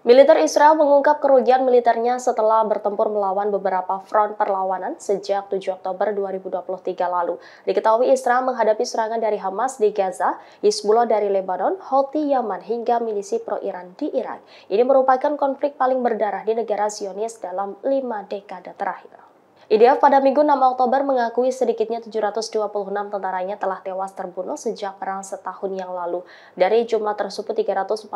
Militer Israel mengungkap kerugian militernya setelah bertempur melawan beberapa front perlawanan sejak 7 Oktober 2023 lalu. Diketahui Israel menghadapi serangan dari Hamas di Gaza, Hezbollah dari Lebanon, Houthi Yaman hingga milisi pro-Iran di Irak. Ini merupakan konflik paling berdarah di negara Zionis dalam lima dekade terakhir. IDF pada Minggu 6 Oktober mengakui sedikitnya 726 tentaranya telah tewas terbunuh sejak perang setahun yang lalu. Dari jumlah tersebut 346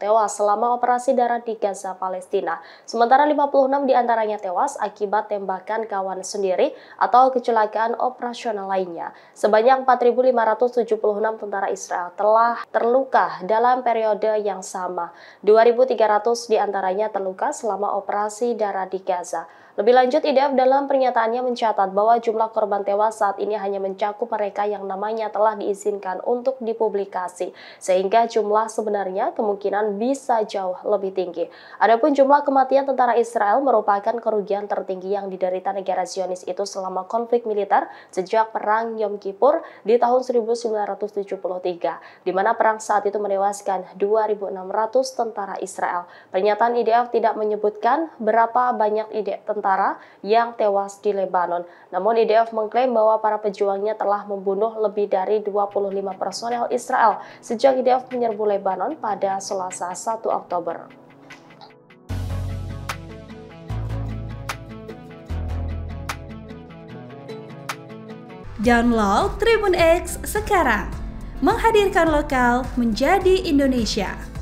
tewas selama operasi darat di Gaza, Palestina. Sementara 56 diantaranya tewas akibat tembakan kawan sendiri atau kecelakaan operasional lainnya. Sebanyak 4.576 tentara Israel telah terluka dalam periode yang sama. 2.300 diantaranya terluka selama operasi darat di Gaza. Lebih lanjut, IDF dalam pernyataannya mencatat bahwa jumlah korban tewas saat ini hanya mencakup mereka yang namanya telah diizinkan untuk dipublikasi, sehingga jumlah sebenarnya kemungkinan bisa jauh lebih tinggi. Adapun jumlah kematian tentara Israel merupakan kerugian tertinggi yang diderita negara Zionis itu selama konflik militer sejak Perang Yom Kippur di tahun 1973, di mana perang saat itu menewaskan 2.600 tentara Israel. Pernyataan IDF tidak menyebutkan berapa banyak IDF tentara tentara yang tewas di Lebanon. Namun IDF mengklaim bahwa para pejuangnya telah membunuh lebih dari 25 personel Israel sejak IDF menyerbu Lebanon pada Selasa 1 Oktober. Download Tribun X sekarang, menghadirkan lokal menjadi Indonesia.